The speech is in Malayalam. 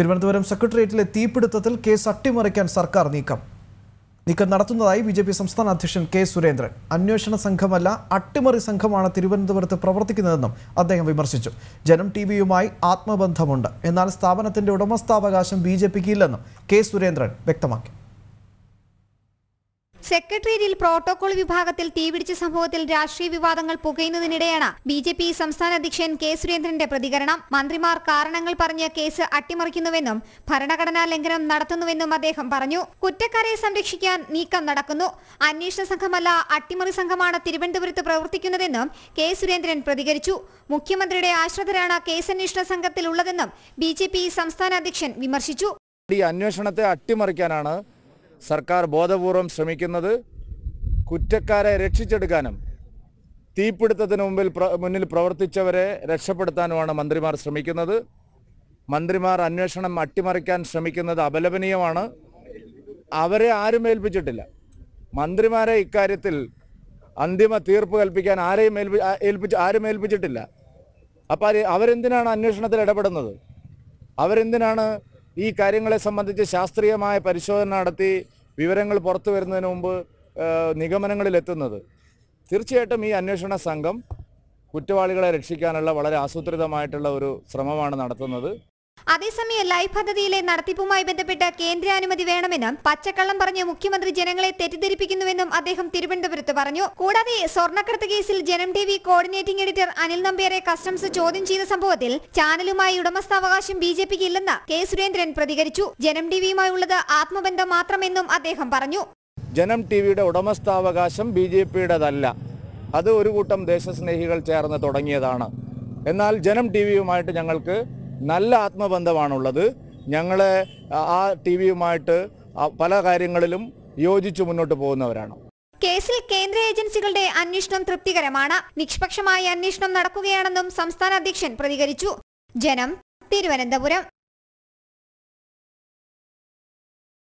തിരുവനന്തപുരം സെക്രട്ടേറിയറ്റിലെ തീപിടുത്തത്തിൽ കേസ് അട്ടിമറിക്കാൻ സർക്കാർ നീക്കം നീക്കം നടത്തുന്നതായി ബി ജെ പി സംസ്ഥാന അധ്യക്ഷൻ കെ സുരേന്ദ്രൻ അന്വേഷണ സംഘമല്ല അട്ടിമറി സംഘമാണ് തിരുവനന്തപുരത്ത് പ്രവർത്തിക്കുന്നതെന്നും അദ്ദേഹം വിമർശിച്ചു ജനം ടി വിയുമായി ആത്മബന്ധമുണ്ട് എന്നാൽ സ്ഥാപനത്തിന്റെ ഉടമസ്ഥാവകാശം ബി ജെ പിക്ക് ഇല്ലെന്നും കെ സുരേന്ദ്രൻ വ്യക്തമാക്കി സെക്രട്ടേറിയറ്റിൽ പ്രോട്ടോകോൾ വിഭാഗത്തിൽ തീപിടിച്ച സംഭവത്തിൽ രാഷ്ട്രീയ വിവാദങ്ങൾ പുകയുന്നതിനിടെയാണ് ബി ജെ പി സംസ്ഥാന അധ്യക്ഷൻ കെ സുരേന്ദ്രന്റെ പ്രതികരണം മന്ത്രിമാർ കാരണങ്ങൾ പറഞ്ഞ് കേസ് അട്ടിമറിക്കുന്നുവെന്നും ഭരണഘടനാ ലംഘനം നടത്തുന്നുവെന്നും അദ്ദേഹം പറഞ്ഞു കുറ്റക്കാരെ സംരക്ഷിക്കാൻ നീക്കം നടക്കുന്നു അന്വേഷണ സംഘമല്ല അട്ടിമറി സംഘമാണ് തിരുവനന്തപുരത്ത് പ്രവർത്തിക്കുന്നതെന്നും കെ സുരേന്ദ്രൻ പ്രതികരിച്ചു മുഖ്യമന്ത്രിയുടെ ആശ്രിതരാണ് കേസന്വേഷണ സംഘത്തിലുള്ളതെന്നും ബി ജെ പി സംസ്ഥാന അധ്യക്ഷൻ വിമർശിച്ചു ഈ അന്വേഷണത്തെ അട്ടിമറിക്കാനാണ് സർക്കാർ ബോധപൂർവം ശ്രമിക്കുന്നത് കുറ്റക്കാരെ രക്ഷിച്ചെടുക്കാനും തീപിടുത്തത്തിന് മുമ്പിൽ മുന്നിൽ പ്രവർത്തിച്ചവരെ രക്ഷപ്പെടുത്താനുമാണ് മന്ത്രിമാർ ശ്രമിക്കുന്നത് മന്ത്രിമാർ അന്വേഷണം അട്ടിമറിക്കാൻ ശ്രമിക്കുന്നത് അപലപനീയമാണ് അവരെ ആരും ഏൽപ്പിച്ചിട്ടില്ല മന്ത്രിമാരെ ഇക്കാര്യത്തിൽ അന്തിമ തീർപ്പ് കൽപ്പിക്കാൻ ആരെയും ഏൽപ്പി ഏൽപ്പിച്ച് ആരും ഏൽപ്പിച്ചിട്ടില്ല അപ്പം അവരെന്തിനാണ് അന്വേഷണത്തിൽ ഇടപെടുന്നത് അവരെന്തിനാണ് ഈ കാര്യങ്ങളെ സംബന്ധിച്ച് ശാസ്ത്രീയമായ പരിശോധന നടത്തി വിവരങ്ങൾ പുറത്തു വരുന്നതിന് മുമ്പ് നിഗമനങ്ങളിലെത്തുന്നത് തീർച്ചയായിട്ടും ഈ അന്വേഷണ സംഘം കുറ്റവാളികളെ രക്ഷിക്കാനുള്ള വളരെ ആസൂത്രിതമായിട്ടുള്ള ഒരു ശ്രമമാണ് നടത്തുന്നത് അതേസമയം ലൈഫ് പദ്ധതിയിലെ നടത്തിപ്പുമായി ബന്ധപ്പെട്ട് കേന്ദ്രാനുമതി വേണമെന്നും പച്ചക്കള്ളം പറഞ്ഞ് മുഖ്യമന്ത്രി ജനങ്ങളെ തെറ്റിദ്ധരിപ്പിക്കുന്നുവെന്നും അദ്ദേഹം തിരുവനന്തപുരത്ത് പറഞ്ഞു കൂടാതെ സ്വർണ്ണക്കടത്ത് കേസിൽ Janam T V coordinating editor Anil നമ്പ്യാരെ കസ്റ്റംസ് ചോദ്യം ചെയ്ത സംഭവത്തിൽ ചാനലുമായി ഉടമസ്ഥാവകാശം ബി ജെ പിക്ക് ഇല്ലെന്ന് കെ സുരേന്ദ്രൻ പ്രതികരിച്ചു ജനം ടി വിയുമായുള്ളത് ഉള്ളത് ആത്മബന്ധം മാത്രമെന്നും അദ്ദേഹം പറഞ്ഞു ജനം ടി വിയുടെ ഉടമസ്ഥാവകാശം ബി ജെ പിയുടെതല്ല അത് ഒരു കൂട്ടം ദേശസ്നേഹികൾ ചേർന്ന് തുടങ്ങിയതാണ് എന്നാൽ ജനം ടി വിയുമായിട്ട് ഞങ്ങൾക്ക് നല്ല ആത്മബന്ധമാണുള്ളത് ഞങ്ങളെ ആ ടി വിയുമായിട്ട് പല കാര്യങ്ങളിലും യോജിച്ച് മുന്നോട്ട് പോകുന്നവരാണ് കേസിൽ കേന്ദ്ര ഏജൻസികളുടെ അന്വേഷണം തൃപ്തികരമാണ് നിഷ്പക്ഷമായ അന്വേഷണം നടക്കുകയാണെന്നും സംസ്ഥാന അധ്യക്ഷൻ പ്രതികരിച്ചു ജനം തിരുവനന്തപുരം